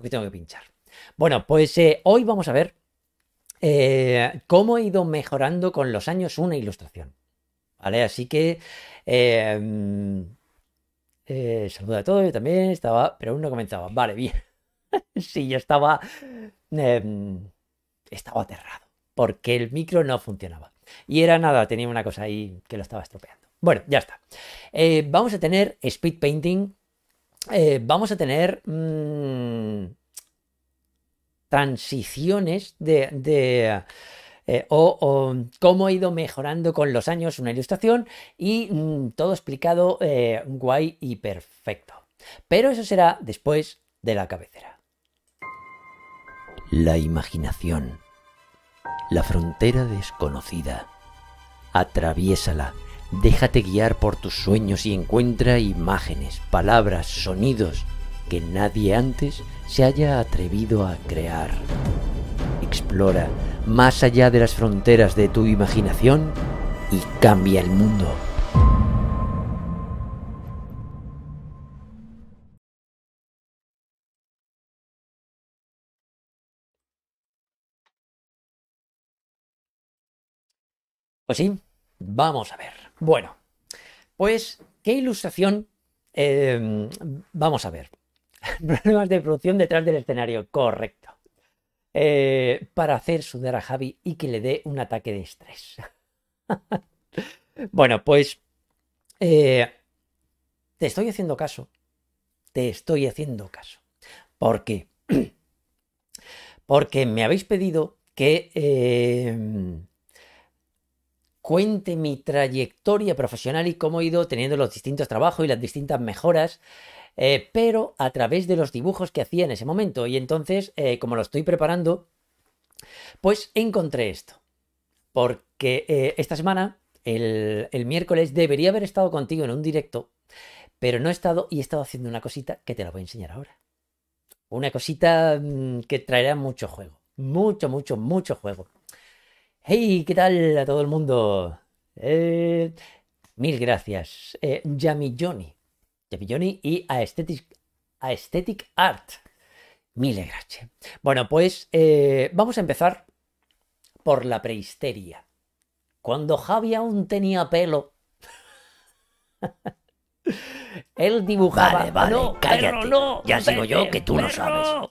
Porque tengo que pinchar. Bueno, pues eh, hoy vamos a ver eh, cómo ha ido mejorando con los años una ilustración. ¿Vale? Así que. Em, eh, a todos, yo también estaba, pero aún no comenzaba. Vale, bien. sí, yo estaba. Em, estaba aterrado porque el micro no funcionaba. Y era nada, tenía una cosa ahí que lo estaba estropeando. Bueno, ya está. Eh, vamos a tener speed painting eh, vamos a tener mm, transiciones de... Eh, o, cómo ha ido mejorando con los años una ilustración y mm, todo explicado eh, guay y perfecto. Pero eso será después de la cabecera. La imaginación, la frontera desconocida, Atraviesala Déjate guiar por tus sueños y encuentra imágenes, palabras, sonidos que nadie antes se haya atrevido a crear. Explora más allá de las fronteras de tu imaginación y cambia el mundo. Pues sí, vamos a ver. Bueno, pues, ¿qué ilustración em, vamos a ver? Problemas de producción detrás del escenario, correcto. Eh, para hacer sudar a Javi y que le dé un ataque de estrés. bueno, pues eh, te estoy haciendo caso. Te estoy haciendo caso. ¿Por qué? Porque me habéis pedido que em, cuente mi trayectoria profesional y cómo he ido teniendo los distintos trabajos y las distintas mejoras, eh, pero a través de los dibujos que hacía en ese momento. Y entonces, eh, como lo estoy preparando, pues encontré esto. Porque eh, esta semana, el, el miércoles, debería haber estado contigo en un directo, pero no he estado y he estado haciendo una cosita que te la voy a enseñar ahora. Una cosita mm, que traerá mucho juego. Mucho, mucho, mucho juego. Hey, ¿qué tal a todo el mundo? Eh, mil gracias. Eh, Yami Johnny. Yami Johnny y Aesthetic, Aesthetic Art. Mil gracias. Bueno, pues eh, vamos a empezar por la prehisteria. Cuando Javi aún tenía pelo. Él dibujaba. Vale, cállate. ya digo sigo yo que tú no sabes.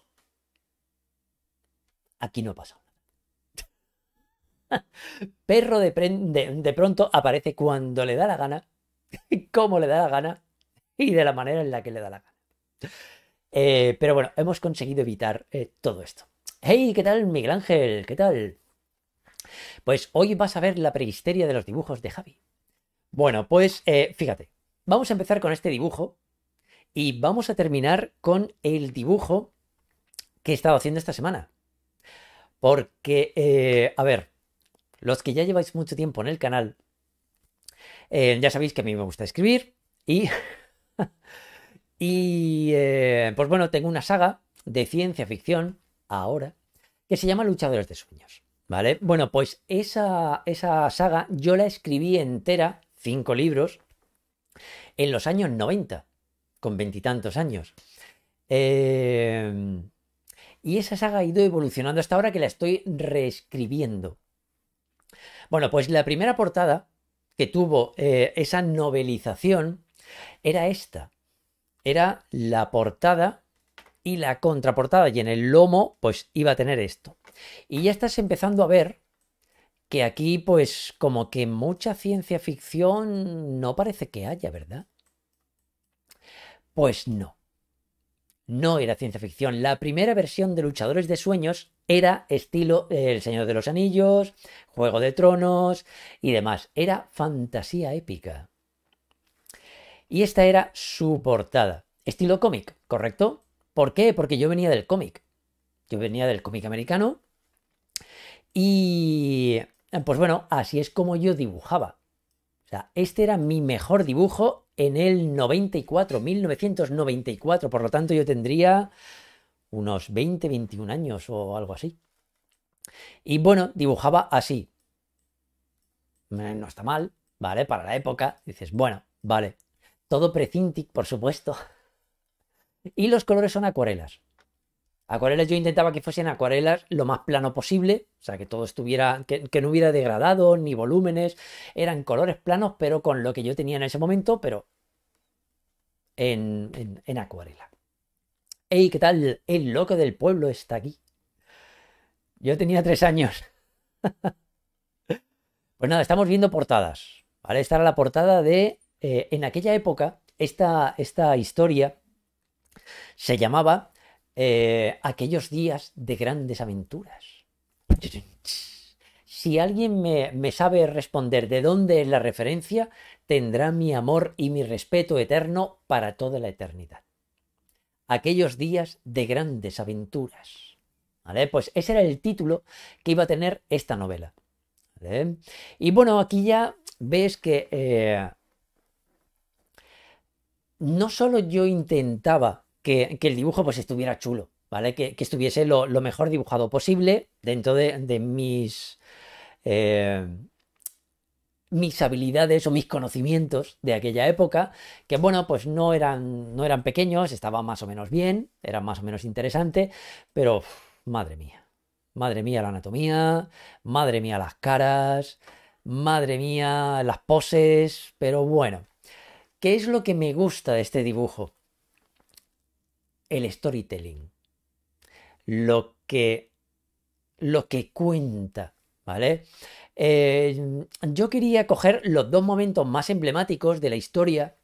Aquí no pasa. Perro de, de, de pronto aparece cuando le da la gana, como le da la gana y de la manera en la que le da la gana. Eh, pero bueno, hemos conseguido evitar eh, todo esto. ¡Hey! ¿Qué tal, Miguel Ángel? ¿Qué tal? Pues hoy vas a ver la prehisteria de los dibujos de Javi. Bueno, pues eh, fíjate, vamos a empezar con este dibujo y vamos a terminar con el dibujo que he estado haciendo esta semana. Porque, a ver, los que ya lleváis mucho tiempo en el canal, eh, ya sabéis que a mí me gusta escribir y... y eh, pues bueno, tengo una saga de ciencia ficción ahora que se llama Luchadores de Sueños. ¿Vale? Bueno, pues esa, esa saga yo la escribí entera, cinco libros, en los años 90, con veintitantos años. Eh, y esa saga ha ido evolucionando hasta ahora que la estoy reescribiendo. Bueno, pues la primera portada que tuvo eh, esa novelización era esta. Era la portada y la contraportada y en el lomo pues iba a tener esto. Y ya estás empezando a ver que aquí pues como que mucha ciencia ficción no parece que haya, ¿verdad? Pues no no era ciencia ficción. La primera versión de Luchadores de Sueños era estilo eh, El Señor de los Anillos, Juego de Tronos y demás. Era fantasía épica. Y esta era su portada. Estilo cómic, ¿correcto? ¿Por qué? Porque yo venía del cómic. Yo venía del cómic americano. Y pues bueno, así es como yo dibujaba. O sea, este era mi mejor dibujo en el 94, 1994. Por lo tanto, yo tendría unos 20, 21 años o algo así. Y bueno, dibujaba así. No está mal, ¿vale? Para la época. Dices, bueno, vale. Todo precintic, por supuesto. Y los colores son acuarelas. Acuarelas yo intentaba que fuesen acuarelas lo más plano posible, o sea, que todo estuviera, que, no hubiera degradado ni volúmenes, eran colores planos, pero con lo que yo tenía en ese momento, pero en, acuarela. ¡Ey, qué tal! El loco del pueblo está aquí. Yo tenía tres años. pues nada, estamos viendo portadas. ¿vale? Esta era la portada de. Eh, en aquella época, esta, esta historia se llamaba eh, Aquellos días de grandes aventuras. Si alguien me, sabe responder de dónde es la referencia, tendrá mi amor y mi respeto eterno para toda la eternidad. Aquellos días de grandes aventuras. Pues ese era el título que iba a tener esta novela. Y bueno, aquí ya ves que eh, no solo yo intentaba que, que, el dibujo pues estuviera chulo, ¿vale? Que, estuviese lo, mejor dibujado posible dentro de, mis, eh, mis habilidades o mis conocimientos de aquella época, que bueno, pues no eran, no eran pequeños, estaba más o menos bien, era más o menos interesante, pero madre mía, madre mía la anatomía, madre mía las caras, madre mía las poses, pero bueno, ¿qué es lo que me gusta de este dibujo? El storytelling lo que, lo que cuenta, ¿vale? Eh, yo quería coger los dos momentos más emblemáticos de la historia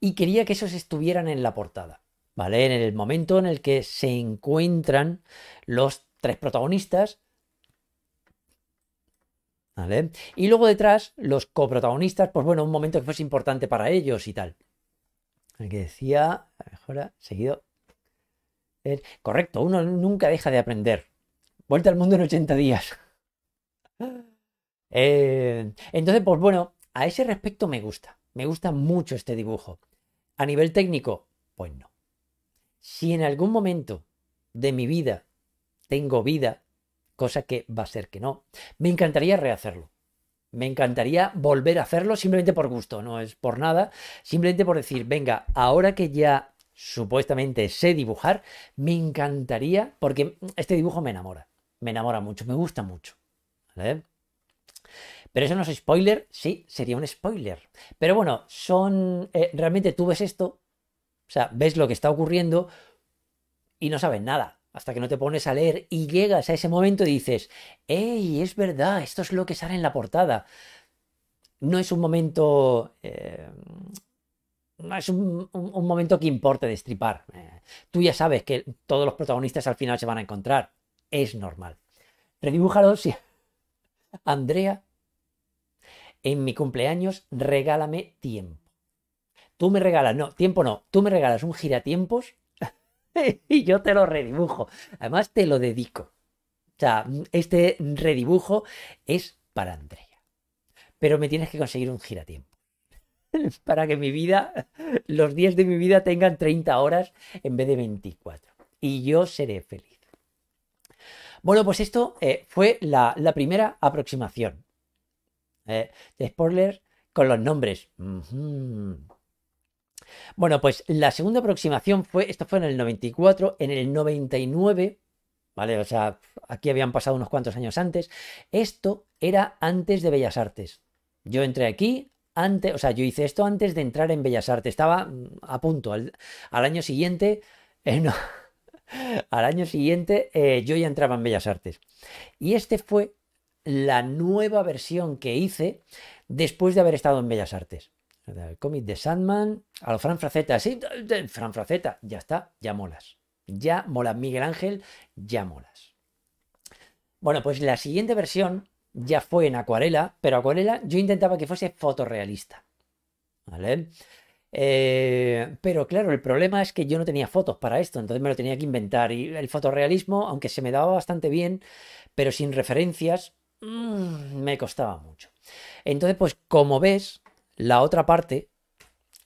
y quería que esos estuvieran en la portada, ¿vale? En el momento en el que se encuentran los tres protagonistas, ¿vale? Y luego detrás, los coprotagonistas, pues bueno, un momento que fuese importante para ellos y tal. El que decía, ahora seguido, eh, correcto, uno nunca deja de aprender. Vuelta al mundo en 80 días. Eh, entonces, pues bueno, a ese respecto me gusta. Me gusta mucho este dibujo. A nivel técnico, pues no. Si en algún momento de mi vida tengo vida, cosa que va a ser que no, me encantaría rehacerlo. Me encantaría volver a hacerlo simplemente por gusto, no es por nada, simplemente por decir, venga, ahora que ya supuestamente sé dibujar, me encantaría, porque este dibujo me enamora, me enamora mucho, me gusta mucho. Pero eso no es spoiler, sí, sería un spoiler. Pero bueno, son. Eh, realmente tú ves esto, o sea, ves lo que está ocurriendo y no sabes nada. Hasta que no te pones a leer y llegas a ese momento y dices, ¡Ey, es verdad! Esto es lo que sale en la portada. No es un momento. Eh, no es un, momento que importe destripar. Eh, tú ya sabes que todos los protagonistas al final se van a encontrar. Es normal. Redibújalo Andrea, en mi cumpleaños regálame tiempo. Tú me regalas, no, tiempo no, tú me regalas un giratiempos y yo te lo redibujo. Además te lo dedico. O sea, este redibujo es para Andrea. Pero me tienes que conseguir un giratiempo. para que mi vida, los días de mi vida tengan 30 horas en vez de 24. Y yo seré feliz. Bueno, pues esto eh, fue la, primera aproximación. Eh, spoiler con los nombres. Bueno, pues la segunda aproximación fue, esto fue en el 94, en el 99, ¿vale? O sea, aquí habían pasado unos cuantos años antes. Esto era antes de Bellas Artes. Yo entré aquí o sea, yo hice esto antes de entrar en Bellas Artes, estaba mm, a punto. Al, año siguiente, eh, no, al año siguiente eh, yo ya entraba en Bellas Artes. Y este fue la nueva versión que hice después de haber estado en Bellas Artes. El cómic de Sandman, al lo Fran Fraceta, sí, Fran Fraceta, ya está, ya molas. Ya molas, Miguel Ángel, ya molas. Bueno, pues la siguiente versión ya fue en acuarela, pero acuarela yo intentaba que fuese fotorrealista. ¿Vale? Eh, pero claro, el problema es que yo no tenía fotos para esto, entonces me lo tenía que inventar. Y el fotorrealismo, aunque se me daba bastante bien, pero sin referencias, mm, me costaba mucho. Entonces, pues como ves, la otra parte,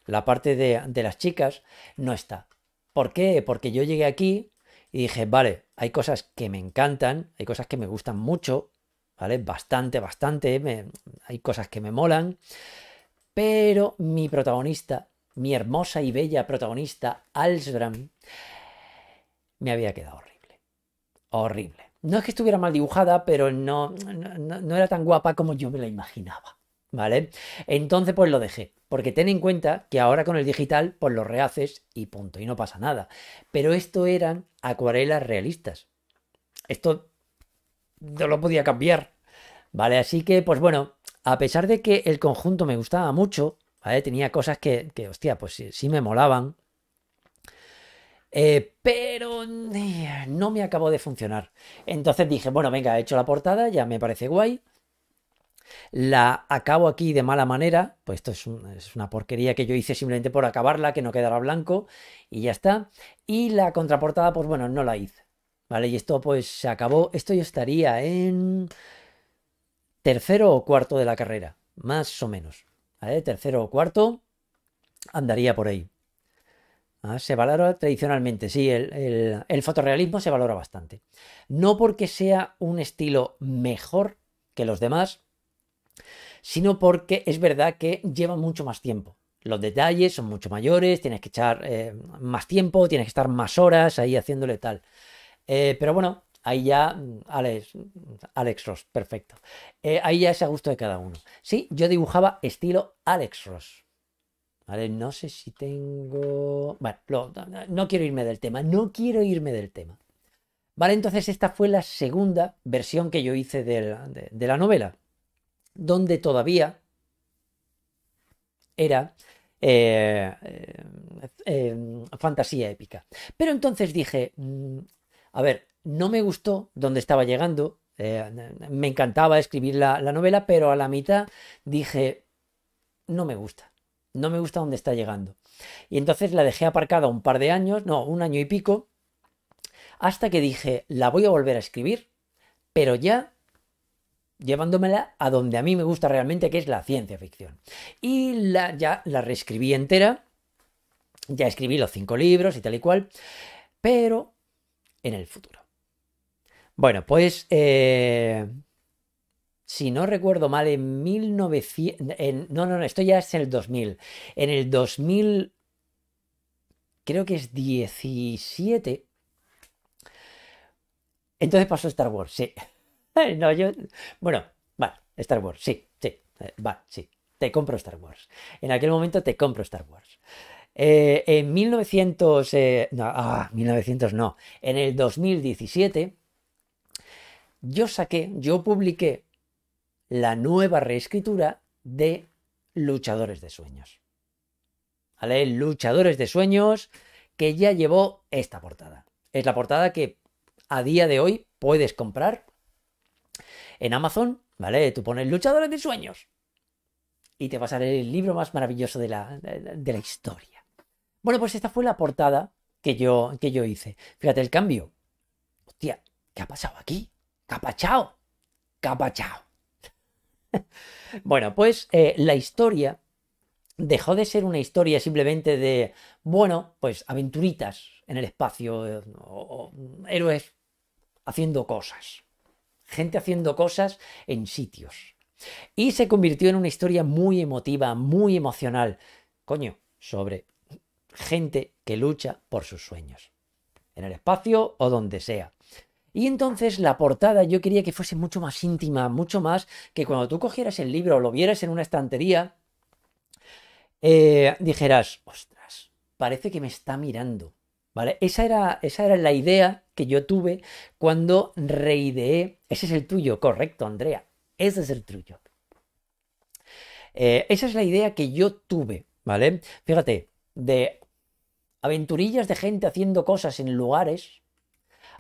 la parte de, de las chicas, no está. ¿Por qué? Porque yo llegué aquí y dije, vale, hay cosas que me encantan, hay cosas que me gustan mucho, ¿vale? Bastante, bastante, hay cosas que me molan, pero mi protagonista, mi hermosa y bella protagonista, Alsbram, me había quedado horrible. Horrible. No es que estuviera mal dibujada, pero no, no, no, era tan guapa como yo me la imaginaba. ¿Vale? Entonces, pues lo dejé. Porque ten en cuenta que ahora con el digital, pues lo rehaces y punto, y no pasa nada. Pero esto eran acuarelas realistas. Esto no lo podía cambiar. Vale, así que, pues bueno, a pesar de que el conjunto me gustaba mucho, ¿vale? Tenía cosas que, que hostia, pues sí, me molaban. Eh, pero eh, no me acabó de funcionar. Entonces dije, bueno, venga, he hecho la portada, ya me parece guay. La acabo aquí de mala manera, pues esto es, es, una porquería que yo hice simplemente por acabarla, que no quedara blanco y ya está. Y la contraportada, pues bueno, no la hice. ¿Vale? Y esto pues se acabó. Esto yo estaría en tercero o cuarto de la carrera, más o menos. Tercero o cuarto andaría por ahí. Ah, se valora tradicionalmente, sí, el, el, fotorrealismo se valora bastante. No porque sea un estilo mejor que los demás, sino porque es verdad que lleva mucho más tiempo. Los detalles son mucho mayores, tienes que echar eh, más tiempo, tienes que estar más horas ahí haciéndole tal. Eh, pero bueno, ahí ya, mm, Alex, mm, Alex Ross, perfecto. Eh, ahí ya es a gusto de cada uno. Sí, yo dibujaba estilo Alex Ross. no sé si tengo... Bueno, no, quiero irme del tema, no quiero irme del tema. Vale, entonces esta fue la segunda versión que yo hice de la, novela, donde todavía era eh, fantasía épica. Pero entonces dije, mm, a ver, no me gustó donde estaba llegando. Eh, me encantaba escribir la, novela, pero a la mitad dije, no me gusta. No me gusta dónde está llegando. Y entonces la dejé aparcada un par de años, no, un año y pico, hasta que dije, la voy a volver a escribir, pero ya llevándomela a donde a mí me gusta realmente, que es la ciencia ficción. Y la, ya la reescribí entera, ya escribí los cinco libros y tal y cual, pero en el futuro. Bueno, pues eh, si no recuerdo mal, en 1900... no, no, no, esto ya es en el 2000. En el 2000, creo que es 17. Entonces pasó Star Wars, sí. no, yo... Bueno, vale, Star Wars, sí, sí, eh, sí. Te compro Star Wars. En aquel momento te compro Star Wars. Eh, en 1900, eh, no, 1900 ah, no, en el 2017 yo saqué, yo publiqué la nueva reescritura de Luchadores de Sueños. ¿Vale? Luchadores de Sueños que ya llevó esta portada. Es la portada que a día de hoy puedes comprar en Amazon, ¿vale? Tú pones Luchadores de Sueños y te vas a leer el libro más maravilloso de la historia. Bueno, pues esta fue la portada que yo, que yo hice. Fíjate el cambio. Hostia, ¿qué ha pasado aquí? Capachao. Capachao. bueno, pues eh, la historia dejó de ser una historia simplemente de, bueno, pues aventuritas en el espacio, eh, héroes haciendo cosas, gente haciendo cosas en sitios. Y se convirtió en una historia muy emotiva, muy emocional, coño, sobre gente que lucha por sus sueños, en el espacio o donde sea. Y entonces la portada yo quería que fuese mucho más íntima, mucho más que cuando tú cogieras el libro o lo vieras en una estantería, eh, dijeras, ostras, parece que me está mirando. ¿Vale? Esa era, esa era la idea que yo tuve cuando reideé. Ese es el tuyo, correcto, Andrea. Ese es el tuyo. Eh, esa es la idea que yo tuve, ¿vale? Fíjate, de aventurillas de gente haciendo cosas en lugares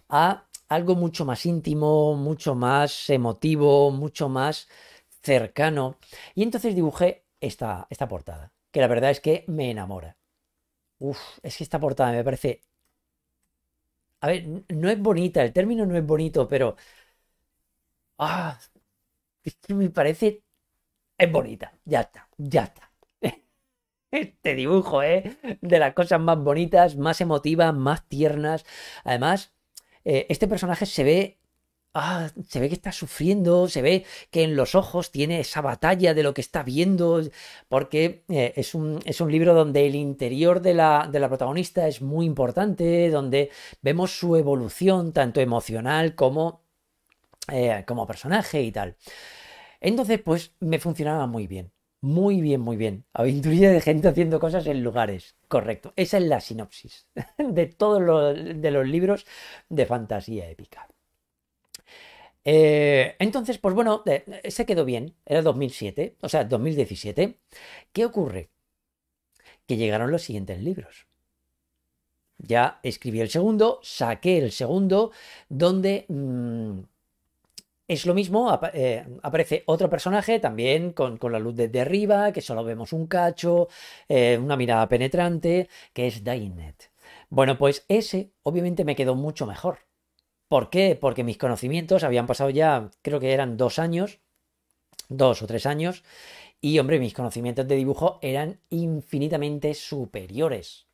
a algo mucho más íntimo, mucho más emotivo, mucho más cercano. Y entonces dibujé esta, esta portada, que la verdad es que me enamora. Uf, es que esta portada me parece... A ver, no es bonita, el término no es bonito, pero... Ah, es que me parece... Es bonita, ya está, ya está este dibujo, ¿eh? De las cosas más bonitas, más emotivas, más tiernas. Además, eh, este personaje se ve. Ah, se ve que está sufriendo, se ve que en los ojos tiene esa batalla de lo que está viendo, porque eh, es, un, es, un, libro donde el interior de la, de la protagonista es muy importante, donde vemos su evolución, tanto emocional como, eh, como personaje y tal. Entonces, pues me funcionaba muy bien. Muy bien, muy bien. Aventurilla de gente haciendo cosas en lugares. Correcto. Esa es la sinopsis de todos los libros de fantasía épica. Eh, entonces, pues bueno, eh, se quedó bien. Era 2007, o sea, 2017. ¿Qué ocurre? Que llegaron los siguientes libros. Ya escribí el segundo, saqué el segundo, donde... Mm, es lo mismo, eh, aparece otro personaje también con, la luz desde arriba, que solo vemos un cacho, eh, una mirada penetrante, que es Dainet. Bueno, pues ese obviamente me quedó mucho mejor. ¿Por qué? Porque mis conocimientos habían pasado ya, creo que eran dos años, dos o tres años, y hombre, mis conocimientos de dibujo eran infinitamente superiores.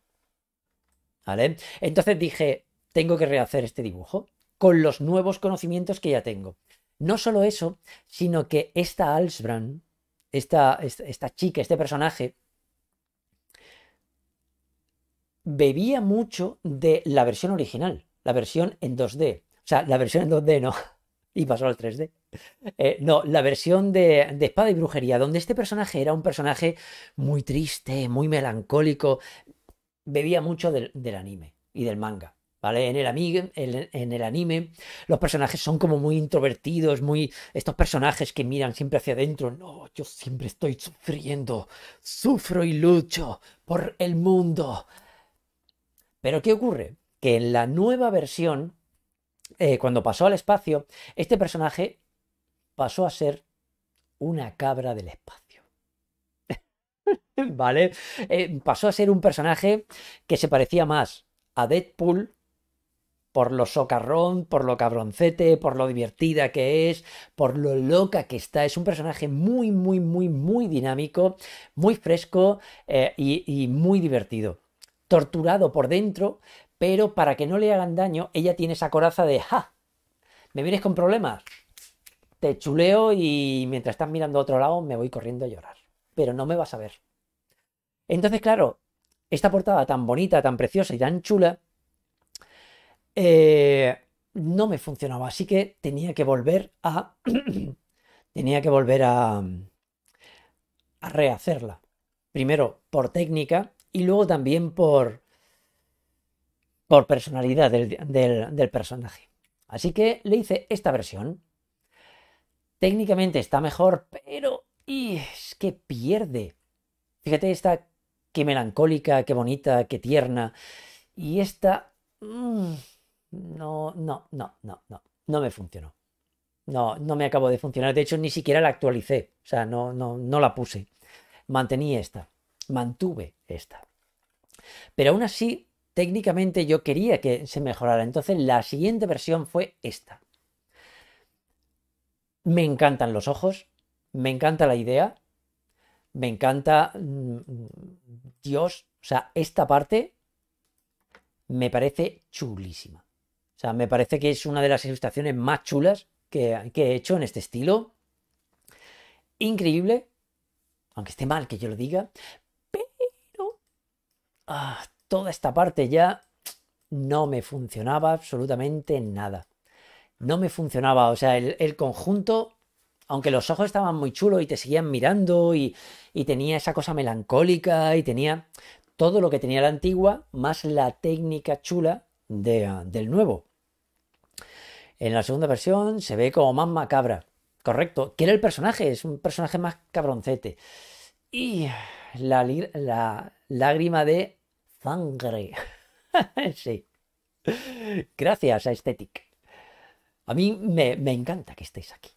¿Vale? Entonces dije, tengo que rehacer este dibujo con los nuevos conocimientos que ya tengo. No solo eso, sino que esta Alsbrand, esta, chica, este personaje, bebía mucho de la versión original, la versión en 2D. O sea, la versión en 2D no, y pasó al 3D. Eh, no, la versión de, Espada y Brujería, donde este personaje era un personaje muy triste, muy melancólico, bebía mucho del anime y del manga. ¿vale? En el, anime los personajes son como muy introvertidos, muy estos personajes que miran siempre hacia adentro, no, yo siempre estoy sufriendo, sufro y lucho por el mundo. Pero ¿qué ocurre? Que en la nueva versión, eh, cuando pasó al espacio, este personaje pasó a ser una cabra del espacio. ¿Vale? Eh, pasó a ser un personaje que se parecía más a Deadpool por lo socarrón, por lo cabroncete, por lo divertida que es, por lo loca que está. Es un personaje muy, muy, muy, muy dinámico, muy fresco eh, y, y muy divertido. Torturado por dentro, pero para que no le hagan daño, ella tiene esa coraza de, ¡ja! ¿Me vienes con problemas? Te chuleo y mientras estás mirando a otro lado me voy corriendo a llorar. Pero no me vas a ver. Entonces, claro, esta portada tan bonita, tan preciosa y tan chula, eh, no me funcionaba, así que tenía que volver a... tenía que volver a, a rehacerla. Primero por técnica y luego también por, por personalidad del, personaje. Así que le hice esta versión. Técnicamente está mejor, pero es que pierde. Fíjate esta, qué melancólica, qué bonita, qué tierna. Y esta... Mm, no, no, no, no, no, no me funcionó. No, no me acabó de funcionar. De hecho, ni siquiera la actualicé. O sea, no, no, no la puse. Mantení esta. Mantuve esta. Pero aún así, técnicamente yo quería que se mejorara. Entonces, la siguiente versión fue esta. Me encantan los ojos. Me encanta la idea. Me encanta mm, mm, Dios. O sea, esta parte me parece chulísima me parece que es una de las ilustraciones más chulas que, he hecho en este estilo. Increíble, aunque esté mal que yo lo diga, pero ah, toda esta parte ya no me funcionaba absolutamente nada. No me funcionaba, o sea, el, conjunto, aunque los ojos estaban muy chulos y te seguían mirando y, tenía esa cosa melancólica y tenía todo lo que tenía la antigua, más la técnica chula del nuevo. En la segunda versión se ve como más macabra. Correcto. que era el personaje? Es un personaje más cabroncete. Y la, lágrima de sangre. sí. Gracias a Aesthetic. A mí me, encanta que estéis aquí.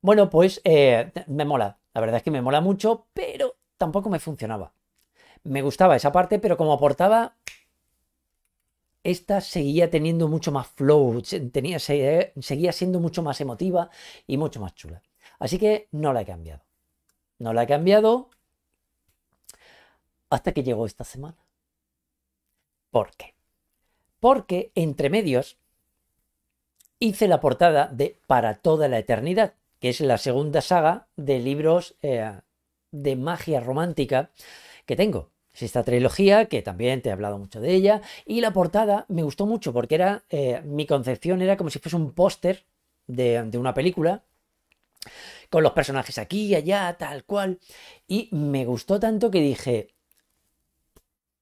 Bueno, pues eh, me mola. La verdad es que me mola mucho, pero tampoco me funcionaba. Me gustaba esa parte, pero como aportaba, esta seguía teniendo mucho más flow, tenía, eh, seguía siendo mucho más emotiva y mucho más chula. Así que no la he cambiado. No la he cambiado hasta que llegó esta semana. ¿Por qué? Porque entre medios hice la portada de Para toda la eternidad, que es la segunda saga de libros eh, de magia romántica que tengo esta trilogía, que también te he hablado mucho de ella, y la portada me gustó mucho porque era, eh, mi concepción era como si fuese un póster de, de una película, con los personajes aquí y allá, tal cual, y me gustó tanto que dije,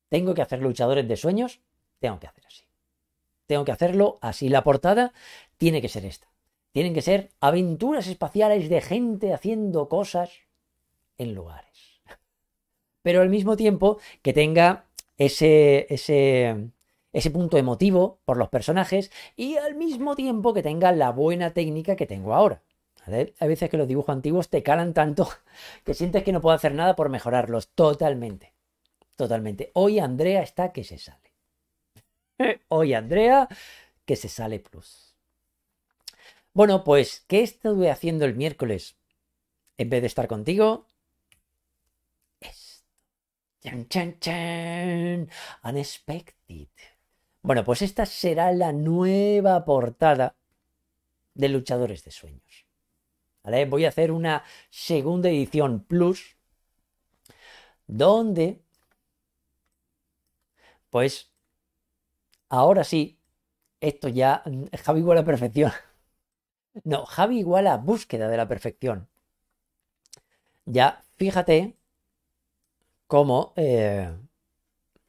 tengo que hacer luchadores de sueños, tengo que hacer así. Tengo que hacerlo así. La portada tiene que ser esta. Tienen que ser aventuras espaciales de gente haciendo cosas en lugares pero al mismo tiempo que tenga ese, ese, punto emotivo por los personajes y al mismo tiempo que tenga la buena técnica que tengo ahora. Hay veces que los dibujos antiguos te calan tanto que sientes que no puedo hacer nada por mejorarlos totalmente. Totalmente. Hoy Andrea está que se sale. Hoy Andrea que se sale plus. Bueno, pues, ¿qué estuve haciendo el miércoles? En vez de estar contigo, Unexpected. Bueno, pues esta será la nueva portada de Luchadores de Sueños. Voy a hacer una segunda edición plus donde, pues, ahora sí, esto ya, mm, Javi igual a perfección. No, Javi igual a búsqueda de la perfección. Ya, fíjate como eh,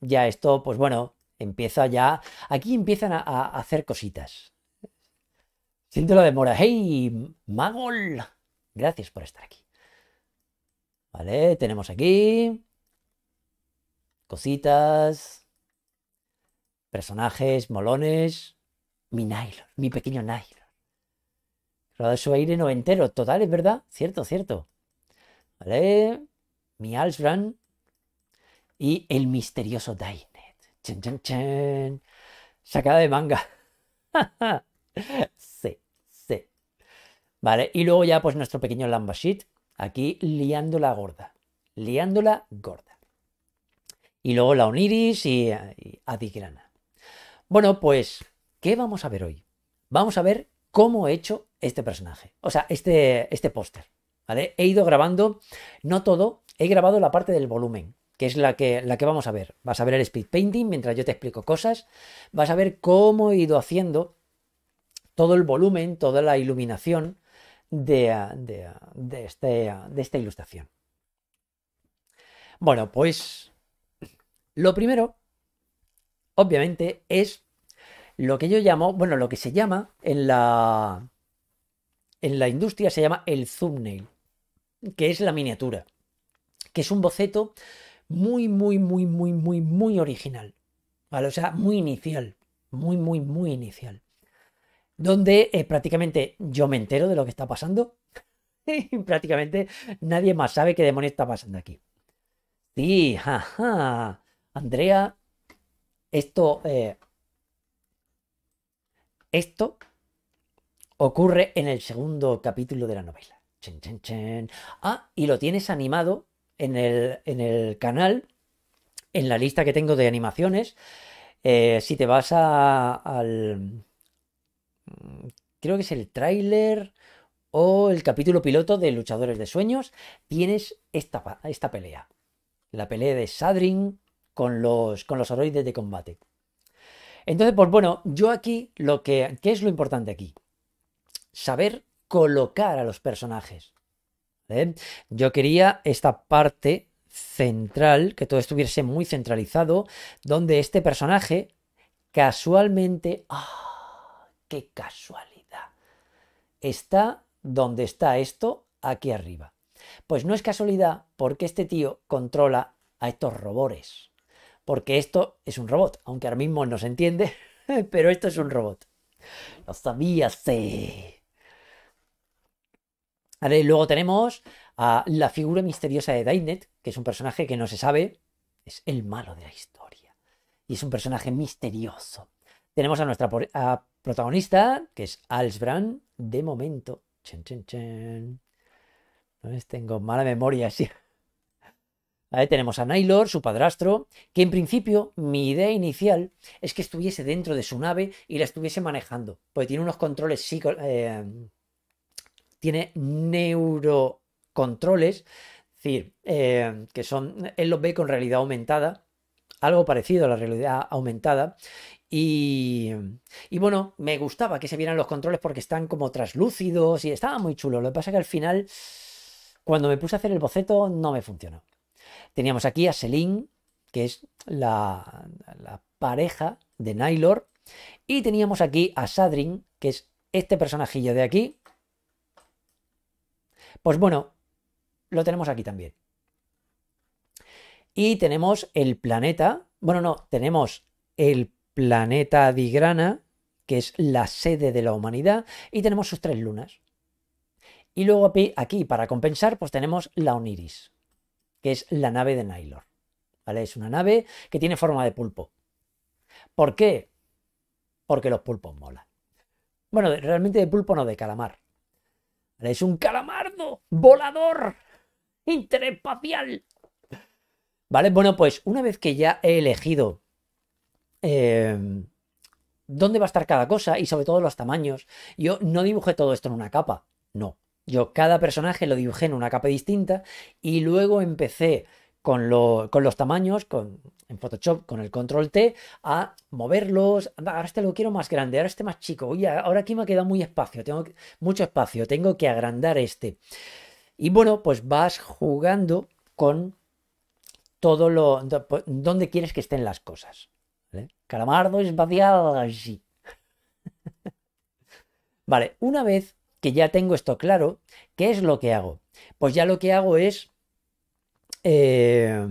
ya esto, pues bueno, empieza ya. Aquí empiezan a, hacer cositas. Siento la demora. ¡Hey, Magol! Gracias por estar aquí. Vale, tenemos aquí. Cositas. Personajes, molones. Mi Nylon, mi pequeño Nylon. Lo de su aire noventero. Total, es verdad. Cierto, cierto. Vale. Mi Alzran y el misterioso Dainet. Chan, chen chan. Sacada de manga. sí, sí. Vale, y luego ya pues nuestro pequeño Lambashit, aquí liándola gorda. Liándola gorda. Y luego la Oniris y, Adigrana. Bueno, pues, ¿qué vamos a ver hoy? Vamos a ver cómo he hecho este personaje. O sea, este, este póster. ¿Vale? He ido grabando, no todo, he grabado la parte del volumen que es la que, la que vamos a ver. Vas a ver el speed painting mientras yo te explico cosas, vas a ver cómo he ido haciendo todo el volumen, toda la iluminación de, de, de este, esta ilustración. Bueno, pues lo primero, obviamente, es lo que yo llamo, bueno, lo que se llama en la, en la industria se llama el thumbnail, que es la miniatura, que es un boceto muy, muy, muy, muy, muy, muy original. ¿vale? O sea, muy inicial. Muy, muy, muy inicial. Donde eh, prácticamente yo me entero de lo que está pasando. y prácticamente nadie más sabe qué demonios está pasando aquí. Sí, jaja. Andrea, esto. Eh, esto ocurre en el segundo capítulo de la novela. Ah, y lo tienes animado en el, canal, en la lista que tengo de animaciones, eh, si te vas al... Mm, creo que es el tráiler o el capítulo piloto de Luchadores de Sueños, tienes esta, esta pelea. La pelea de Sadrin con los, con los oroides de combate. Entonces, pues bueno, yo aquí lo que... ¿Qué es lo importante aquí? Saber colocar a los personajes. ¿eh? Yo quería esta parte central, que todo estuviese muy centralizado, donde este personaje casualmente, ¡ah! ¡Qué casualidad! Está donde está esto, aquí arriba. Pues no es casualidad porque este tío controla a estos robores, Porque esto es un robot, aunque ahora mismo no se entiende, pero esto es un robot. Lo sabías luego tenemos a la figura misteriosa de Dainet, que es un personaje que no se sabe, es el malo de la historia. Y es un personaje misterioso. Tenemos a nuestra protagonista, que es Alsbrand, de momento. Chen, tengo mala memoria, sí. tenemos a Naylor, su padrastro, que en principio mi idea inicial es que estuviese dentro de su nave y la estuviese manejando, porque tiene unos controles psicológicos. Eh, tiene neurocontroles, es decir, eh, que son, él los ve con realidad aumentada, algo parecido a la realidad aumentada. Y, y, bueno, me gustaba que se vieran los controles porque están como traslúcidos y estaba muy chulo. Lo que pasa que al final, cuando me puse a hacer el boceto, no me funcionó. Teníamos aquí a Selin, que es la, pareja de Naylor, y teníamos aquí a Sadrin, que es este personajillo de aquí, pues bueno, lo tenemos aquí también. Y tenemos el planeta, bueno, no, tenemos el planeta Digrana, que es la sede de la humanidad, y tenemos sus tres lunas. Y luego aquí, para compensar, pues tenemos la Oniris, que es la nave de Nylor. Es una nave que tiene forma de pulpo. ¿Por qué? Porque los pulpos molan. Bueno, realmente de pulpo no, de calamar. Es un calamardo volador interespacial. Vale, bueno, pues una vez que ya he elegido em, dónde va a estar cada cosa y sobre todo los tamaños, yo no dibujé todo esto en una capa, no. Yo cada personaje lo dibujé en una capa distinta y luego empecé con, los tamaños, con, en Photoshop con el control T, a moverlos. Ahora este lo quiero más grande, ahora este más chico. Uy, ahora aquí me ha quedado muy espacio, tengo mucho espacio, tengo que agrandar este. Y bueno, pues vas jugando con todo lo. donde quieres que estén las cosas. ¿Vale? es espacial así. vale, una vez que ya tengo esto claro, ¿qué es lo que hago? Pues ya lo que hago es eh,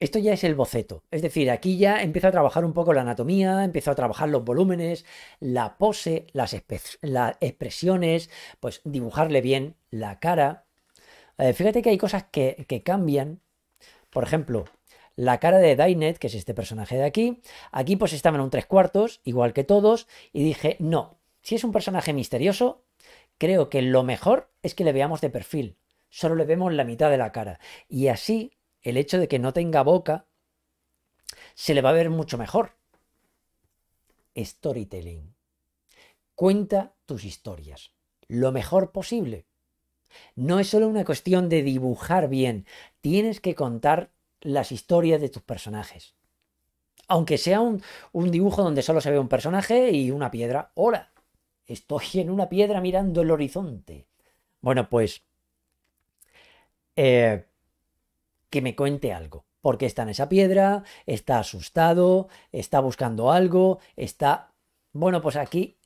esto ya es el boceto. Es decir, aquí ya empiezo a trabajar un poco la anatomía, empiezo a trabajar los volúmenes, la pose, las, expresiones, pues dibujarle bien la cara. Eh, fíjate que hay cosas que, que cambian. Por ejemplo, la cara de Dainet, que es este personaje de aquí. Aquí pues estaba en un tres cuartos, igual que todos, y dije, no, si es un personaje misterioso, creo que lo mejor es que le veamos de perfil solo le vemos la mitad de la cara. Y así, el hecho de que no tenga boca, se le va a ver mucho mejor. Storytelling. Cuenta tus historias lo mejor posible. No es solo una cuestión de dibujar bien, tienes que contar las historias de tus personajes. Aunque sea un, dibujo donde solo se ve un personaje y una piedra. Hola, estoy en una piedra mirando el horizonte. Bueno, pues eh, que me cuente algo. Porque está en esa piedra? ¿Está asustado? ¿Está buscando algo? ¿Está... Bueno, pues aquí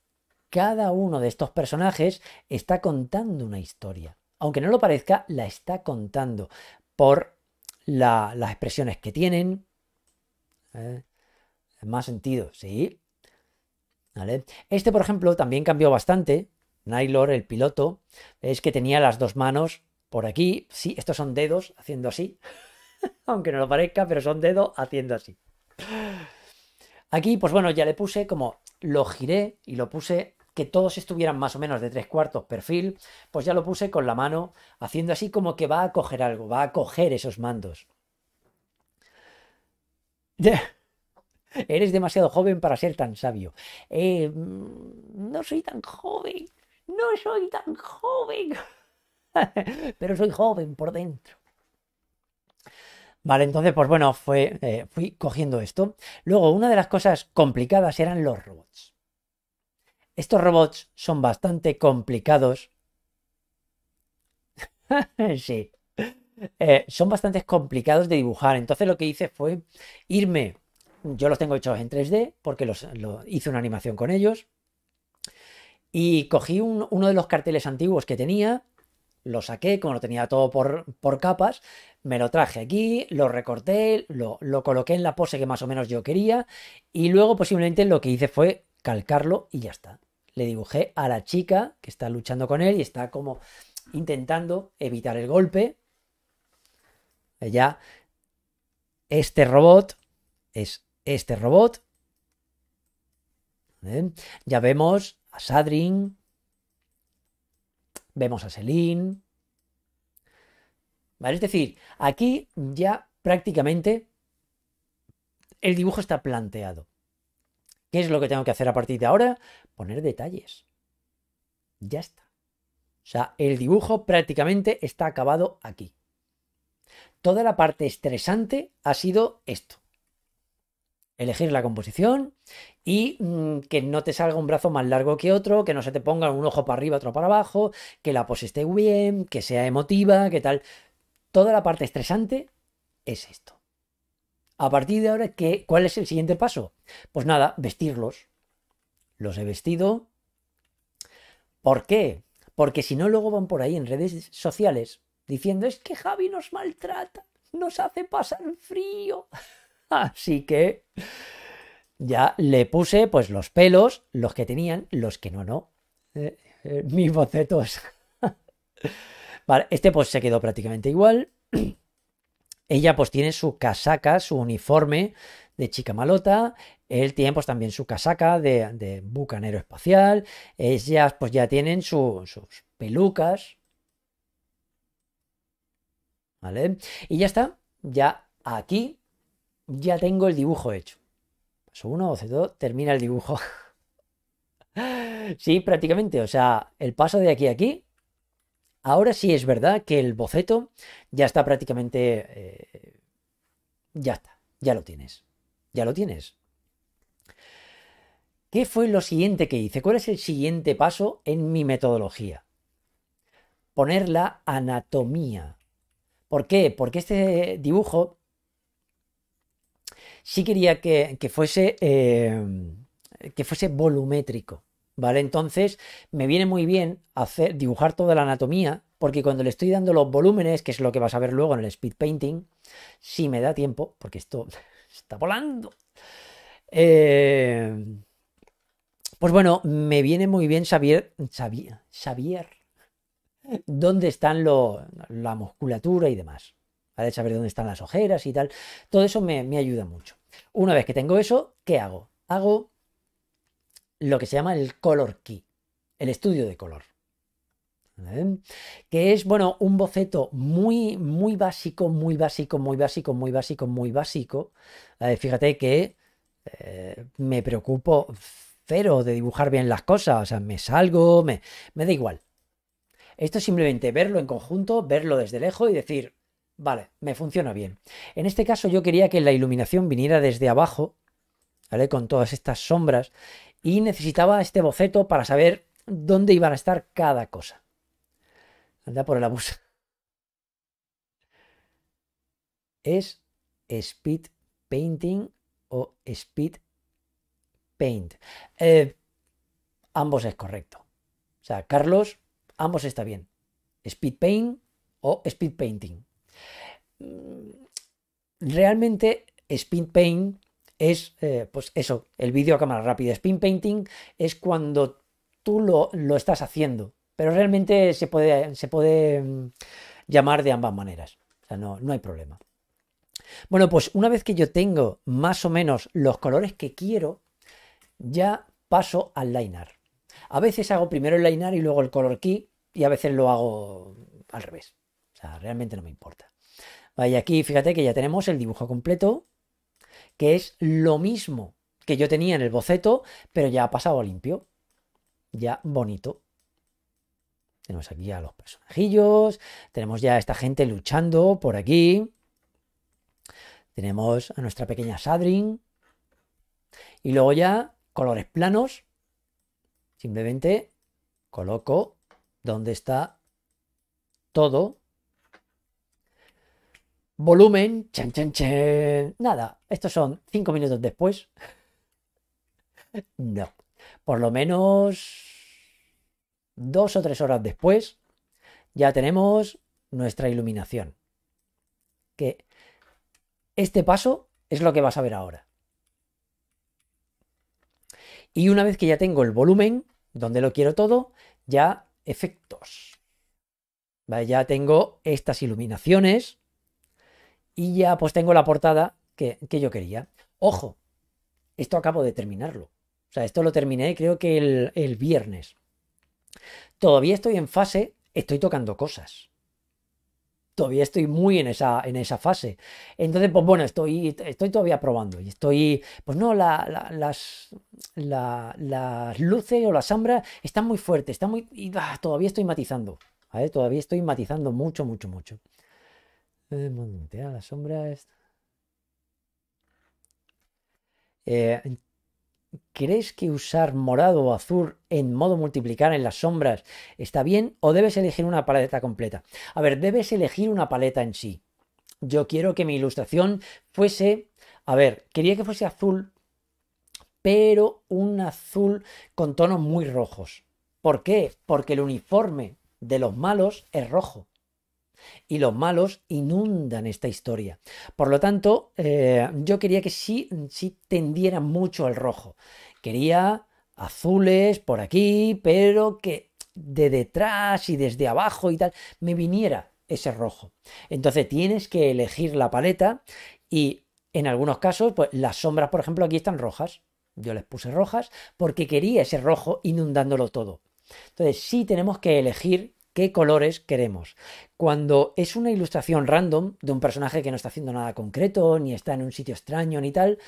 cada uno de estos personajes está contando una historia. Aunque no lo parezca, la está contando por las expresiones que tienen. ¿eh? Más sentido, sí. Este, por ejemplo, también cambió bastante. Nylor, el piloto, es que tenía las dos manos por aquí, sí, estos son dedos haciendo así. Aunque no lo parezca, pero son dedos haciendo así. Aquí, pues bueno, ya le puse como lo giré y lo puse que todos estuvieran más o menos de tres cuartos perfil, pues ya lo puse con la mano haciendo así como que va a coger algo, va a coger esos mandos. Eres demasiado joven para ser tan sabio. Eh, mm, no soy tan joven. No soy tan joven. pero soy joven por dentro. Vale, entonces, pues bueno, fue, eh, fui cogiendo esto. Luego, una de las cosas complicadas eran los robots. Estos robots son bastante complicados. sí. Eh, son bastante complicados de dibujar. Entonces lo que hice fue irme. Yo los tengo hechos en 3D porque los, hice una animación con ellos. Y cogí uno de los carteles antiguos que tenía lo saqué, como lo tenía todo por, por capas, me lo traje aquí, lo recorté, lo, coloqué en la pose que más o menos yo quería y luego posiblemente lo que hice fue calcarlo y ya está. Le dibujé a la chica que está luchando con él y está como intentando evitar el golpe. Ya, este robot es este robot. ¿Eh? Ya vemos a Sadrin, vemos a Selin. ¿Vale? Es decir, aquí ya prácticamente el dibujo está planteado. ¿Qué es lo que tengo que hacer a partir de ahora? Poner detalles. Ya está. O sea, el dibujo prácticamente está acabado aquí. Toda la parte estresante ha sido esto elegir la composición y mm, que no te salga un brazo más largo que otro, que no se te ponga un ojo para arriba, otro para abajo, que la pose esté bien, que sea emotiva, que tal. Toda la parte estresante es esto. A partir de ahora, ¿qué, ¿cuál es el siguiente paso? Pues nada, vestirlos. Los he vestido. ¿Por qué? Porque si no, luego van por ahí en redes sociales diciendo, es que Javi nos maltrata, nos hace pasar frío. Así que ya le puse pues los pelos, los que tenían, los que no, no. Eh, eh, mis bocetos. vale, este pues se quedó prácticamente igual. Ella pues tiene su casaca, su uniforme de chica malota. Él tiene pues también su casaca de, bucanero espacial. Ellas pues ya tienen sus pelucas. ¿Vale? Y ya está. Ya aquí ya tengo el dibujo hecho. Paso 1, boceto, termina el dibujo. sí, prácticamente. O sea, el paso de aquí a aquí. Ahora sí es verdad que el boceto ya está prácticamente... Eh, ya está, ya lo tienes. Ya lo tienes. ¿Qué fue lo siguiente que hice? ¿Cuál es el siguiente paso en mi metodología? Poner la anatomía. ¿Por qué? Porque este dibujo sí quería que, fuese, em, que fuese volumétrico. ¿Vale? Entonces me viene muy bien hacer, dibujar toda la anatomía, porque cuando le estoy dando los volúmenes, que es lo que vas a ver luego en el speed painting, si me da tiempo, porque esto está volando. Em, pues bueno, me viene muy bien saber, dónde están la musculatura y demás de saber dónde están las ojeras y tal. Todo eso me, ayuda mucho. Una vez que tengo eso, ¿qué hago? Hago lo que se llama el color key, el estudio de color. que es, bueno, un boceto muy, muy básico, muy básico, muy básico, muy básico, muy básico. fíjate que eh, me preocupo cero de dibujar bien las cosas, o sea, me salgo, me, me da igual. Esto es simplemente verlo en conjunto, verlo desde lejos y decir, Vale, me funciona bien. En este caso yo quería que la iluminación viniera desde abajo, Con todas estas sombras y necesitaba este boceto para saber dónde iban a estar cada cosa. Anda por el abuso. Es speed painting o speed paint. Eh, ambos es correcto. O sea, Carlos, ambos está bien. Speed paint o speed painting. Mm, realmente spin paint es, eh, pues eso, el vídeo a cámara rápida. Spin painting es cuando tú lo, estás haciendo, pero realmente se puede, se puede mm, llamar de ambas maneras. no, no hay problema. Bueno, pues una vez que yo tengo más o menos los colores que quiero, ya paso al linear. A veces hago primero el linear y luego el color key y a veces lo hago al revés. O sea, realmente no me importa aquí fíjate que ya tenemos el dibujo completo, que es lo mismo que yo tenía en el boceto, pero ya ha pasado limpio. Ya bonito. Tenemos aquí a los personajillos, tenemos ya a esta gente luchando por aquí. Tenemos a nuestra pequeña Sadrin. Y luego ya colores planos. Simplemente coloco donde está todo Volumen, chan, chan, chan. Nada, estos son cinco minutos después. No, por lo menos dos o tres horas después ya tenemos nuestra iluminación. Que este paso es lo que vas a ver ahora. Y una vez que ya tengo el volumen, donde lo quiero todo, ya efectos. Ya tengo estas iluminaciones y ya pues tengo la portada que, yo quería. Ojo, esto acabo de terminarlo. O sea, esto lo terminé creo que el, viernes. Todavía estoy en fase, estoy tocando cosas todavía estoy muy en esa, en esa fase. Entonces, pues bueno, estoy, estoy todavía probando y estoy, pues no, las, las luces o las sombras están muy fuertes, están muy, todavía estoy matizando, todavía estoy matizando mucho, mucho, mucho la sombra ¿Crees eh, que usar morado o azul en modo multiplicar en las sombras está bien o debes elegir una paleta completa? A ver, debes elegir una paleta en sí. Yo quiero que mi ilustración fuese... A ver, quería que fuese azul, pero un azul con tonos muy rojos. ¿Por qué? Porque el uniforme de los malos es rojo y los malos inundan esta historia. Por lo tanto, eh, yo quería que sí, sí tendiera mucho al rojo. Quería azules por aquí, pero que de detrás y desde abajo y tal me viniera ese rojo. Entonces tienes que elegir la paleta y en algunos casos, pues las sombras, por ejemplo, aquí están rojas. Yo les puse rojas porque quería ese rojo inundándolo todo. Entonces sí tenemos que elegir qué colores queremos. Cuando es una ilustración random de un personaje que no está haciendo nada concreto, ni está en un sitio extraño, ni tal,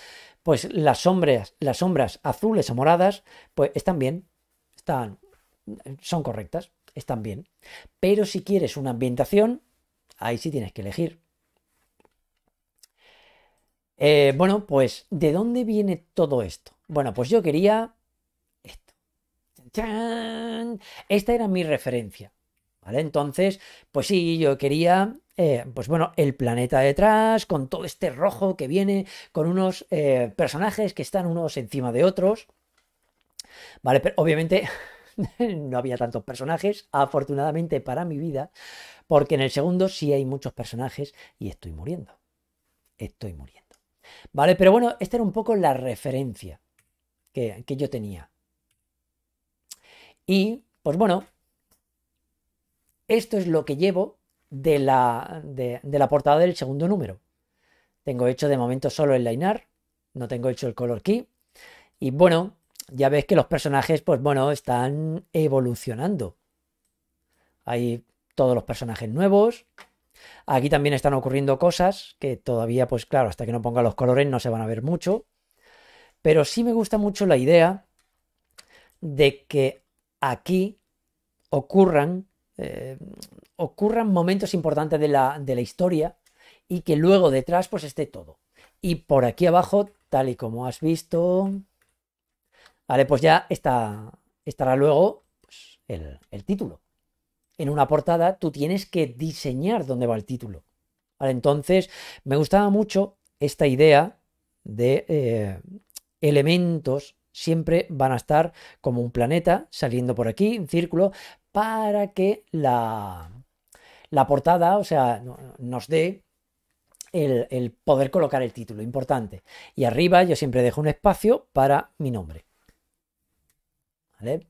pues las sombras, las sombras azules o moradas, pues están bien, están, son correctas, están bien. Pero si quieres una ambientación, ahí sí tienes que elegir. Eh, bueno, pues, ¿de dónde viene todo esto? Bueno, pues yo quería esto. Esta era mi referencia. Entonces, pues sí, yo quería, eh, pues bueno, el planeta detrás, con todo este rojo que viene, con unos eh, personajes que están unos encima de otros. Vale, pero obviamente no había tantos personajes, afortunadamente para mi vida, porque en el segundo sí hay muchos personajes y estoy muriendo. Estoy muriendo. Vale, pero bueno, esta era un poco la referencia que, que yo tenía. Y, pues bueno, esto es lo que llevo de la, de, la portada del segundo número. Tengo hecho de momento solo el linear, no tengo hecho el color key. Y bueno, ya ves que los personajes, pues bueno, están evolucionando. Hay todos los personajes nuevos. Aquí también están ocurriendo cosas que todavía, pues claro, hasta que no ponga los colores no se van a ver mucho. Pero sí me gusta mucho la idea de que aquí ocurran eh, ocurran momentos importantes de la, de la historia y que luego detrás pues esté todo. Y por aquí abajo, tal y como has visto, vale, pues ya está, estará luego pues, el, título. En una portada tú tienes que diseñar dónde va el título. entonces, me gustaba mucho esta idea de eh, elementos siempre van a estar como un planeta saliendo por aquí, en círculo, para que la, la portada, o sea, nos dé el, poder colocar el título, importante. Y arriba yo siempre dejo un espacio para mi nombre. ¿Vale?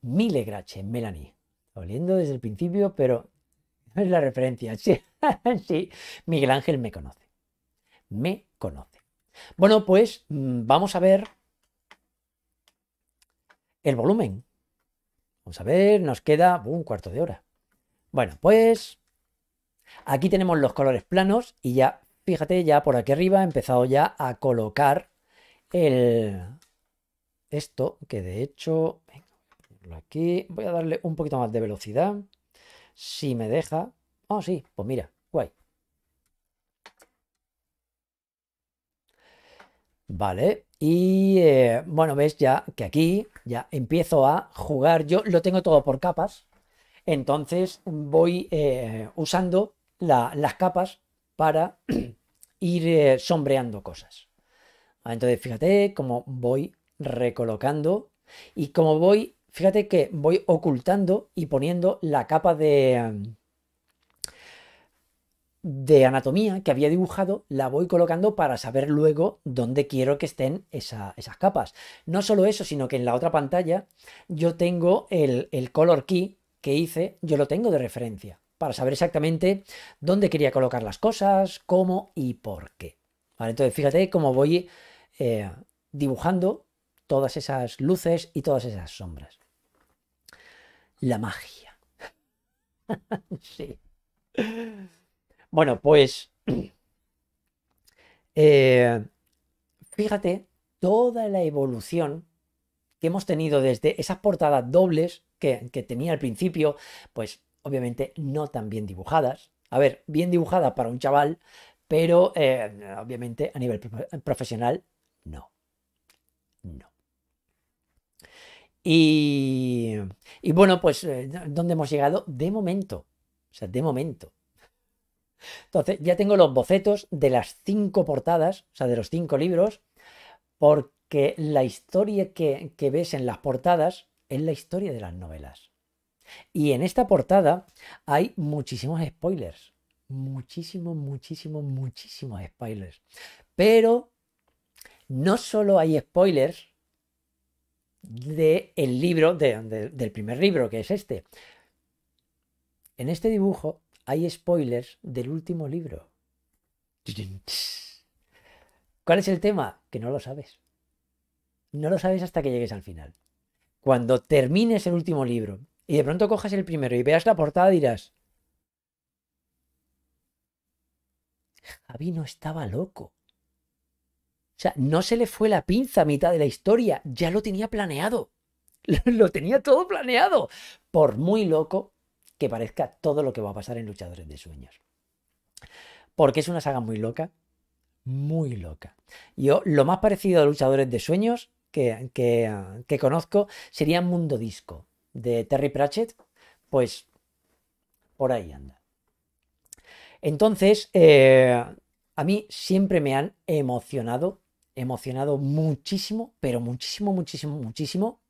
Milegrache, Melanie. Oliendo desde el principio, pero es la referencia. Sí, sí, Miguel Ángel me conoce. Me conoce. Bueno, pues mm, vamos a ver el volumen. Vamos a ver, nos queda uh, un cuarto de hora. Bueno, pues aquí tenemos los colores planos y ya, fíjate, ya por aquí arriba he empezado ya a colocar el esto, que de hecho, aquí, voy a darle un poquito más de velocidad. Si me deja, oh sí, pues mira, guay. Vale, y eh, bueno, ves ya que aquí ya empiezo a jugar. Yo lo tengo todo por capas, entonces voy eh, usando las capas para ir eh, sombreando cosas. Ah, entonces fíjate cómo voy recolocando y cómo voy, fíjate que voy ocultando y poniendo la capa de em, de anatomía que había dibujado la voy colocando para saber luego dónde quiero que estén esas capas. No solo eso, sino que en la otra pantalla yo tengo el, el color key que hice, yo lo tengo de referencia para saber exactamente dónde quería colocar las cosas, cómo y por qué. entonces fíjate cómo voy eh, dibujando todas esas luces y todas esas sombras. La magia. sí. Bueno, pues eh, fíjate toda la evolución que hemos tenido desde esas portadas dobles que, tenía al principio, pues obviamente no tan bien dibujadas. A ver, bien dibujadas para un chaval, pero eh, obviamente a nivel profesional no. No. Y, y, bueno, pues, eh, ¿dónde hemos llegado? De momento. O sea, de momento. Entonces, ya tengo los bocetos de las cinco portadas, o sea, de los cinco libros, porque la historia que, ves en las portadas es la historia de las novelas. Y en esta portada hay muchísimos spoilers. Muchísimos, muchísimos, muchísimos spoilers. Pero no solo hay spoilers del libro, del primer libro, que es este. En este dibujo hay spoilers del último libro. ¿Cuál es el tema? Que no lo sabes. No lo sabes hasta que llegues al final. Cuando termines el último libro y de pronto cojas el primero y veas la portada dirás, Javi no estaba loco. O sea, no se le fue la pinza a mitad de la historia, ya lo tenía planeado. Lo tenía todo planeado. Por muy loco que parezca todo lo que va a pasar en Luchadores de Sueños. Porque es una saga muy loca, muy loca. Yo lo más parecido a Luchadores de Sueños que, conozco sería Mundo Disco de Terry Pratchett, pues por ahí anda. Entonces, eh, a mí siempre me han emocionado, emocionado muchísimo, pero muchísimo, muchísimo, muchísimo,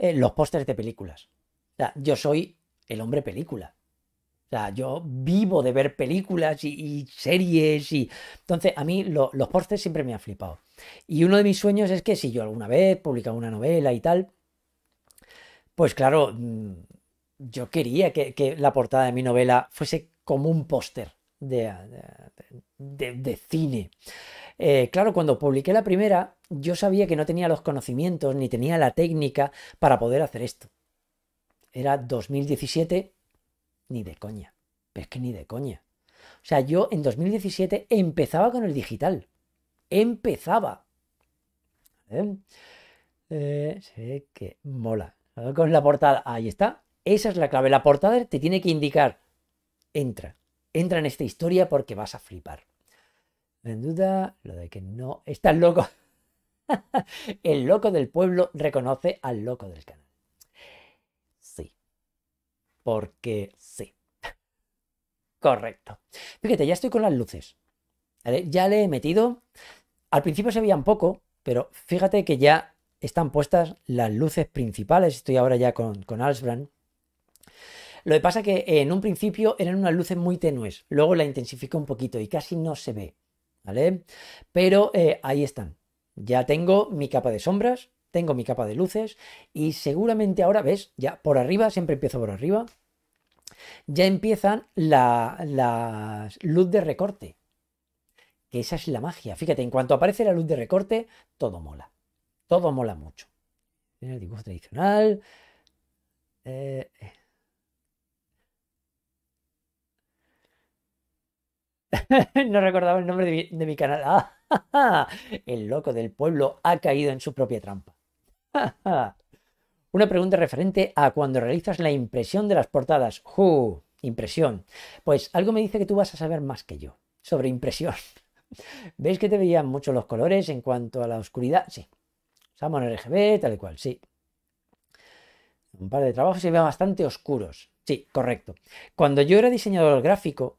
eh, los pósters de películas. yo soy el hombre película. O sea, yo vivo de ver películas y, series y... Entonces, a mí los pósters siempre me han flipado. Y uno de mis sueños es que si yo alguna vez publicaba una novela y tal, pues claro, mm, yo quería que, la portada de mi novela fuese como un póster de, cine. Eh, claro, cuando publiqué la primera, yo sabía que no tenía los conocimientos ni tenía la técnica para poder hacer esto era 2017, ni de coña. Pero es que ni de coña. O sea, yo en 2017 empezaba con el digital. Empezaba. ¿Eh? Eh, sé que mola. Con la portada. Ahí está. Esa es la clave. La portada te tiene que indicar. Entra. Entra en esta historia porque vas a flipar. En duda, lo de que no. Estás loco. el loco del pueblo reconoce al loco del canal porque sí. Correcto. Fíjate, ya estoy con las luces. Ya le he metido. Al principio se veían poco, pero fíjate que ya están puestas las luces principales. Estoy ahora ya con, con Lo que pasa que eh, en un principio eran unas luces muy tenues, luego la intensifico un poquito y casi no se ve, ¿vale? Pero eh, ahí están. Ya tengo mi capa de sombras, tengo mi capa de luces y seguramente ahora, ¿ves? Ya por arriba, siempre empiezo por arriba, ya empiezan la, las luz de recorte. Que esa es la magia. Fíjate, en cuanto aparece la luz de recorte, todo mola. Todo mola mucho. Tiene el dibujo tradicional. Eh, no recordaba el nombre de mi, canal. el loco del pueblo ha caído en su propia trampa. Una pregunta referente a cuando realizas la impresión de las portadas. ¡Uh! Impresión. Pues algo me dice que tú vas a saber más que yo sobre impresión. ¿Veis que te veían mucho los colores en cuanto a la oscuridad? Sí. Usamos RGB, tal y cual, sí. Un par de trabajos se veían bastante oscuros. Sí, correcto. Cuando yo era diseñador gráfico,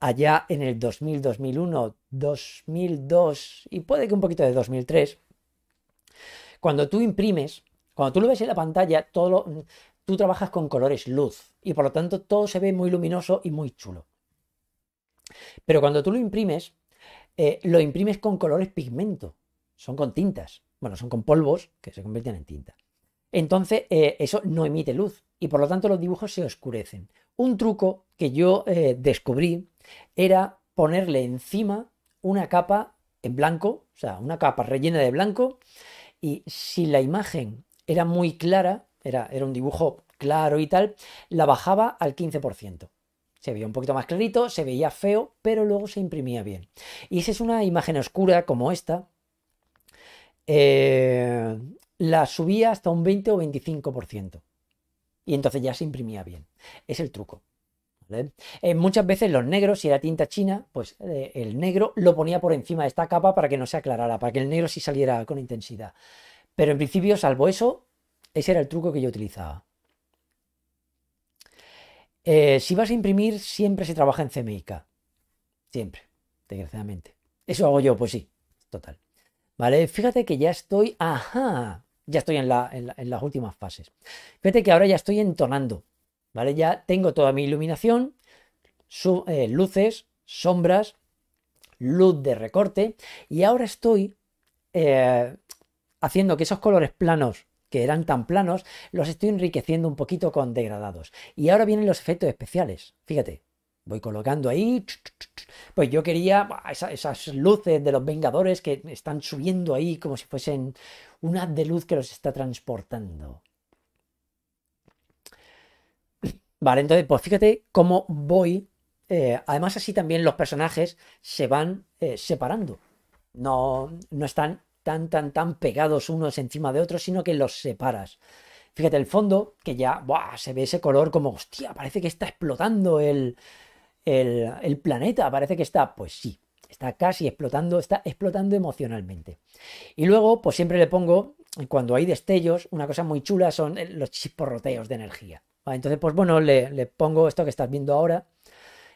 allá en el 2000, 2001, 2002 y puede que un poquito de 2003, cuando tú imprimes, cuando tú lo ves en la pantalla, todo mm, tú trabajas con colores luz y por lo tanto todo se ve muy luminoso y muy chulo. Pero cuando tú lo imprimes, eh, lo imprimes con colores pigmento, son con tintas, bueno, son con polvos que se convierten en tinta. Entonces eh, eso no emite luz y por lo tanto los dibujos se oscurecen. Un truco que yo eh, descubrí era ponerle encima una capa en blanco, o sea, una capa rellena de blanco y si la imagen era muy clara, era, era un dibujo claro y tal, la bajaba al 15%. Se veía un poquito más clarito, se veía feo, pero luego se imprimía bien. Y si es una imagen oscura como esta, eh, la subía hasta un 20 o 25%. Y entonces ya se imprimía bien. Es el truco. Eh, muchas veces los negros, si era tinta china, pues eh, el negro lo ponía por encima de esta capa para que no se aclarara, para que el negro sí saliera con intensidad. Pero en principio, salvo eso, ese era el truco que yo utilizaba. Eh, si vas a imprimir, siempre se trabaja en CMYK. Siempre, desgraciadamente. Eso hago yo, pues sí, total. Vale, fíjate que ya estoy. Ajá, ya estoy en las últimas fases. Fíjate que ahora ya estoy entonando. ¿vale? Ya tengo toda mi iluminación, eh, luces, sombras, luz de recorte y ahora estoy eh, haciendo que esos colores planos que eran tan planos, los estoy enriqueciendo un poquito con degradados. Y ahora vienen los efectos especiales. Fíjate, voy colocando ahí. Pues yo quería esas, esas, luces de los Vengadores que están subiendo ahí como si fuesen una de luz que los está transportando. Vale, entonces, pues fíjate cómo voy. Eh, además, así también los personajes se van eh, separando. No, no están tan, tan, tan pegados unos encima de otros, sino que los separas. Fíjate el fondo, que ya ¡buah! se ve ese color como, hostia, parece que está explotando el, el, el planeta, parece que está, pues sí, está casi explotando, está explotando emocionalmente. Y luego, pues siempre le pongo, cuando hay destellos, una cosa muy chula son eh, los chisporroteos de energía entonces, pues bueno, le, pongo esto que estás viendo ahora,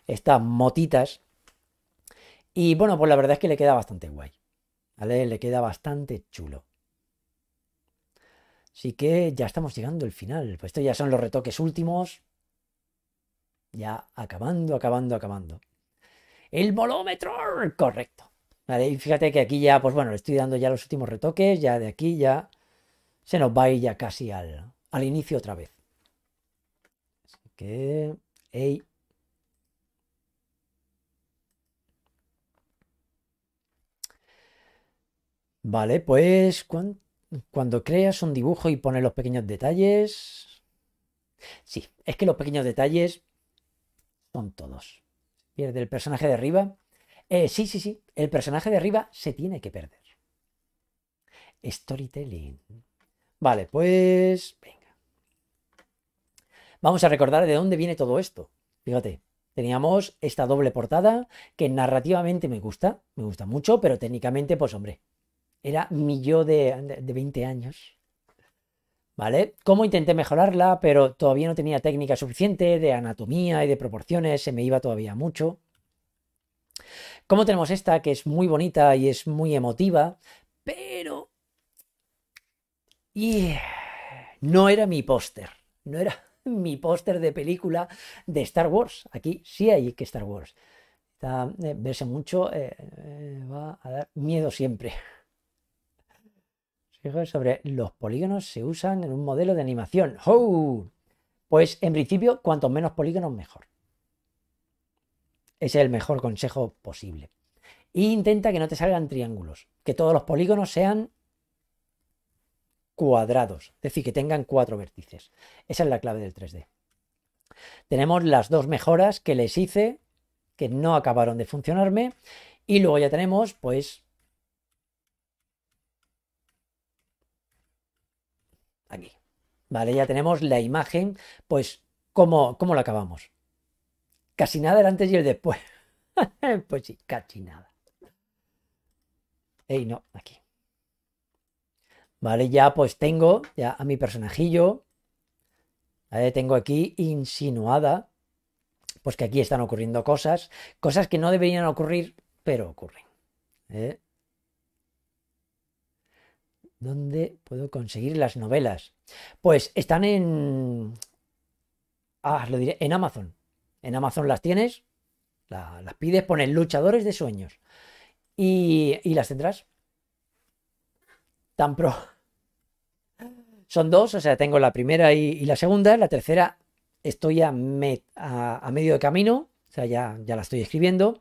estas motitas. Y bueno, pues la verdad es que le queda bastante guay. ¿Vale? Le queda bastante chulo. Así que ya estamos llegando al final. Pues esto ya son los retoques últimos. Ya acabando, acabando, acabando. El volómetro, correcto. Vale, y fíjate que aquí ya, pues bueno, le estoy dando ya los últimos retoques, ya de aquí ya se nos va ya casi al, al inicio otra vez que... Vale, pues cuando creas un dibujo y pones los pequeños detalles... Sí, es que los pequeños detalles son todos. Pierde el personaje de arriba. Eh, sí, sí, sí, el personaje de arriba se tiene que perder. Storytelling. Vale, pues... Vamos a recordar de dónde viene todo esto. Fíjate, teníamos esta doble portada que narrativamente me gusta, me gusta mucho, pero técnicamente, pues hombre, era mi yo de, 20 años. ¿Vale? ¿Cómo intenté mejorarla? Pero todavía no tenía técnica suficiente de anatomía y de proporciones, se me iba todavía mucho. Como tenemos esta que es muy bonita y es muy emotiva? Pero... y No era mi póster, no era mi póster de película de Star Wars. Aquí sí hay que Star Wars. Eh, verse mucho eh, eh, va a dar miedo siempre. sobre los polígonos se usan en un modelo de animación. ¡Oh! Pues en principio, cuantos menos polígonos, mejor. es el mejor consejo posible. intenta que no te salgan triángulos, que todos los polígonos sean cuadrados, es decir, que tengan cuatro vértices. Esa es la clave del 3D. Tenemos las dos mejoras que les hice, que no acabaron de funcionarme, y luego ya tenemos, pues, aquí. Vale, ya tenemos la imagen, pues, ¿cómo, cómo la acabamos? Casi nada el antes y el después. pues sí, casi nada. Ey, no, aquí. ¿vale? Ya pues tengo ya a mi personajillo, Tengo aquí insinuada, pues que aquí están ocurriendo cosas, cosas que no deberían ocurrir, pero ocurren. ¿eh? ¿Dónde puedo conseguir las novelas? Pues están en... Ah, lo diré, en Amazon. En Amazon las tienes, las pides, pones luchadores de sueños y las tendrás pro. Son dos, o sea, tengo la primera y, la segunda. La tercera estoy a, medio de camino, o sea, ya, la estoy escribiendo.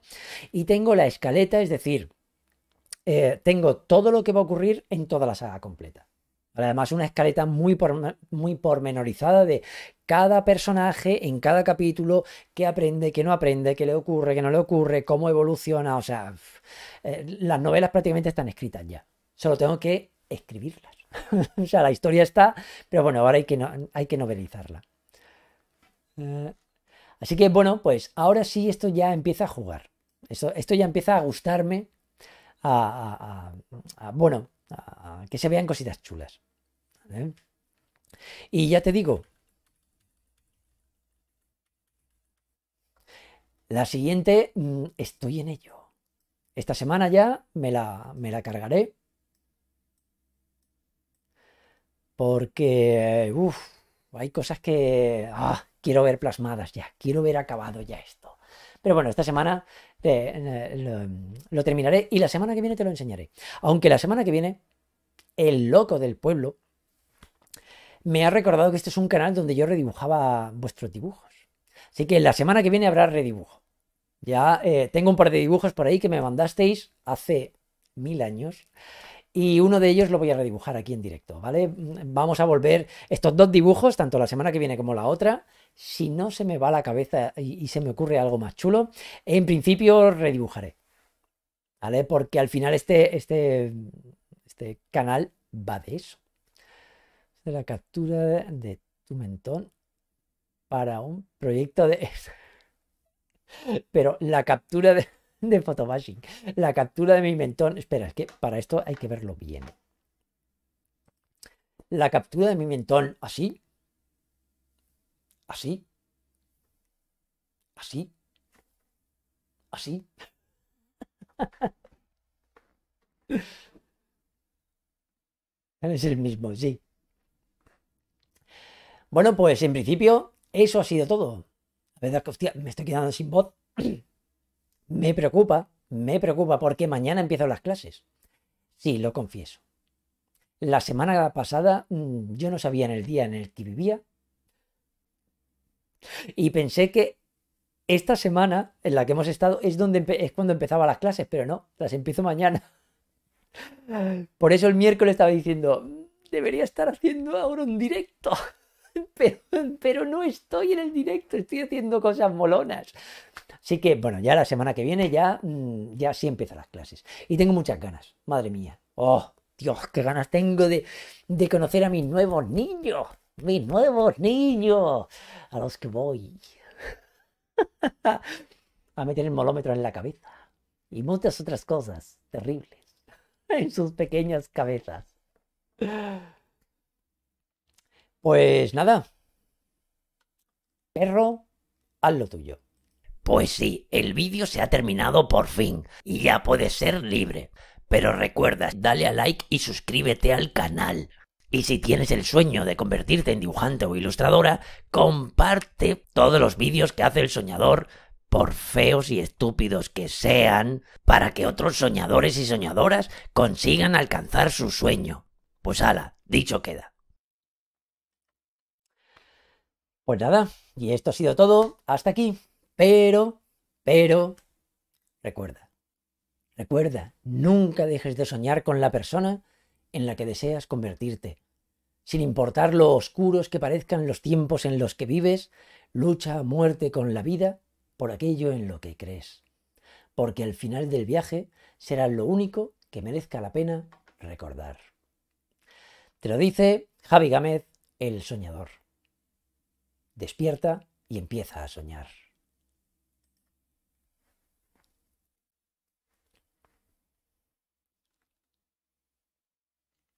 Y tengo la escaleta, es decir, eh, tengo todo lo que va a ocurrir en toda la saga completa. Además, una escaleta muy, muy pormenorizada de cada personaje en cada capítulo, qué aprende, qué no aprende, qué le ocurre, qué no le ocurre, cómo evoluciona. O sea, eh, las novelas prácticamente están escritas ya. Solo tengo que escribirlas. o sea, la historia está, pero bueno, ahora hay que, hay que novelizarla. Eh, así que bueno, pues ahora sí esto ya empieza a jugar. Esto, esto ya empieza a gustarme, a, a, bueno, que se vean cositas chulas. Y ya te digo, la siguiente mm, estoy en ello. Esta semana ya me la, me la cargaré porque hay cosas que ah, quiero ver plasmadas ya, quiero ver acabado ya esto. Pero bueno, esta semana eh, lo, terminaré y la semana que viene te lo enseñaré. Aunque la semana que viene, el loco del pueblo me ha recordado que este es un canal donde yo redibujaba vuestros dibujos. Así que la semana que viene habrá redibujo. Ya eh, tengo un par de dibujos por ahí que me mandasteis hace mil años y uno de ellos lo voy a redibujar aquí en directo, ¿vale? Mm, vamos a volver estos dos dibujos, tanto la semana que viene como la otra, si no se me va la cabeza y, se me ocurre algo más chulo, en principio redibujaré, ¿vale? Porque al final este, este, este canal va de eso, de la captura de tu mentón para un proyecto de... Pero la captura de de photobashing. La captura de mi mentón. Espera, es que para esto hay que verlo bien. La captura de mi mentón así. Así. Así. Así. es el mismo, sí. Bueno, pues en principio, eso ha sido todo. La verdad es que, hostia, me estoy quedando sin voz. Me preocupa, me preocupa porque mañana empiezo las clases. Sí, lo confieso. La semana pasada mm, yo no sabía en el día en el que vivía y pensé que esta semana en la que hemos estado es, donde es cuando empezaba las clases, pero no, las empiezo mañana. Por eso el miércoles estaba diciendo, debería estar haciendo ahora un directo. Pero, pero no estoy en el directo, estoy haciendo cosas molonas. Así que, bueno, ya la semana que viene ya, mm, ya sí empiezan las clases. Y tengo muchas ganas, madre mía. ¡Oh, Dios, qué ganas tengo de, de conocer a mis nuevos niños! ¡Mis nuevos niños! A los que voy. a meter el molómetro en la cabeza. Y muchas otras cosas terribles en sus pequeñas cabezas. Pues nada. Perro, haz lo tuyo. Pues sí, el vídeo se ha terminado por fin y ya puedes ser libre. Pero recuerda, dale a like y suscríbete al canal. Y si tienes el sueño de convertirte en dibujante o ilustradora, comparte todos los vídeos que hace el soñador, por feos y estúpidos que sean, para que otros soñadores y soñadoras consigan alcanzar su sueño. Pues ala, dicho queda. Pues nada, y esto ha sido todo. Hasta aquí. Pero, pero, recuerda, recuerda, nunca dejes de soñar con la persona en la que deseas convertirte. Sin importar lo oscuros que parezcan los tiempos en los que vives, lucha a muerte con la vida por aquello en lo que crees. Porque al final del viaje será lo único que merezca la pena recordar. Te lo dice Javi Gámez, el soñador. Despierta y empieza a soñar.